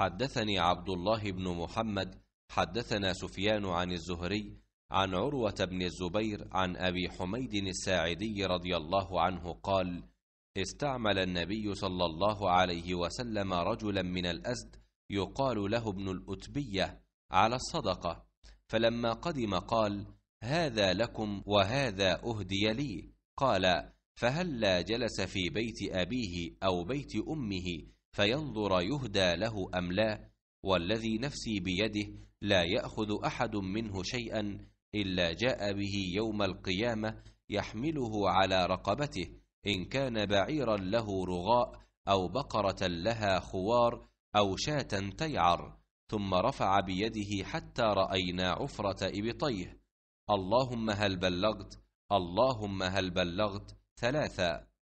حدثني عبد الله بن محمد حدثنا سفيان عن الزهري عن عروة بن الزبير عن أبي حميد الساعدي رضي الله عنه قال: استعمل النبي صلى الله عليه وسلم رجلا من الأزد يقال له ابن الأتبية على الصدقة، فلما قدم قال: هذا لكم وهذا أهدي لي، قال: فهلا جلس في بيت أبيه أو بيت أمه فينظر يهدى له أم لا والذي نفسي بيده لا يأخذ أحد منه شيئا إلا جاء به يوم القيامة يحمله على رقبته إن كان بعيرا له رغاء أو بقرة لها خوار أو شاة تيعر ثم رفع بيده حتى رأينا عفرة إبطيه اللهم هل بلغت اللهم هل بلغت ثلاثا